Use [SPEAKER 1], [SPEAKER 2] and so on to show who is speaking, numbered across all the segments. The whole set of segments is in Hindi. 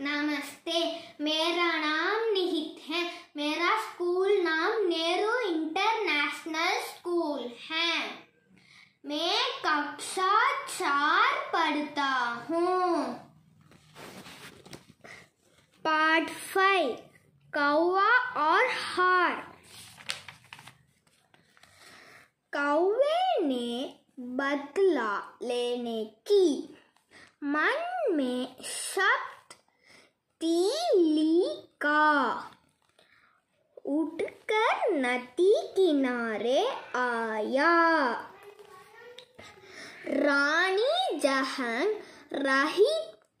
[SPEAKER 1] नमस्ते मेरा नाम निहित है मेरा स्कूल नाम नेहरू इंटरनेशनल स्कूल है मैं कक्षा चार पढ़ता हूँ पार्ट फाइव कौवा और हार कौवे ने बदला लेने की मन में सब का उठकर नदी किनारे आया रानी जहन रही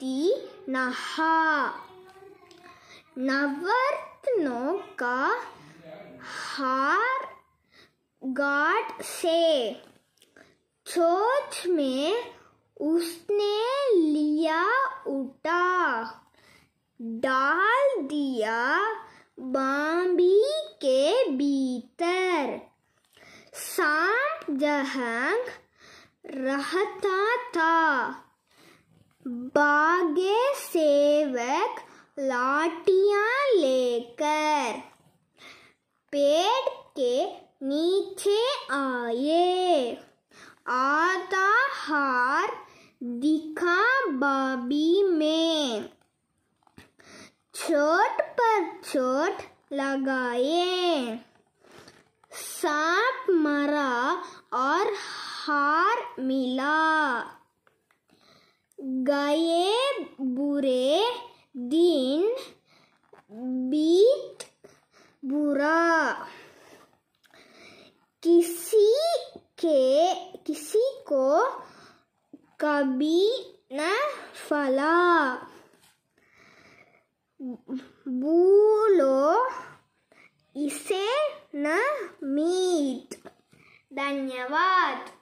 [SPEAKER 1] थी नहा नवरत्नों का हार गाट से चोच में उसने लिया उठा डाल दिया बाम्बी के भीतर सांप जहंग रहता था बागे सेवक लाठियां लेकर पेड़ के नीचे आए चोट पर चोट लगाए सांप मरा और हार मिला गए बुरे दिन बीत बुरा किसी के किसी को कभी न फला भूलो इसे न मीट धन्यवाद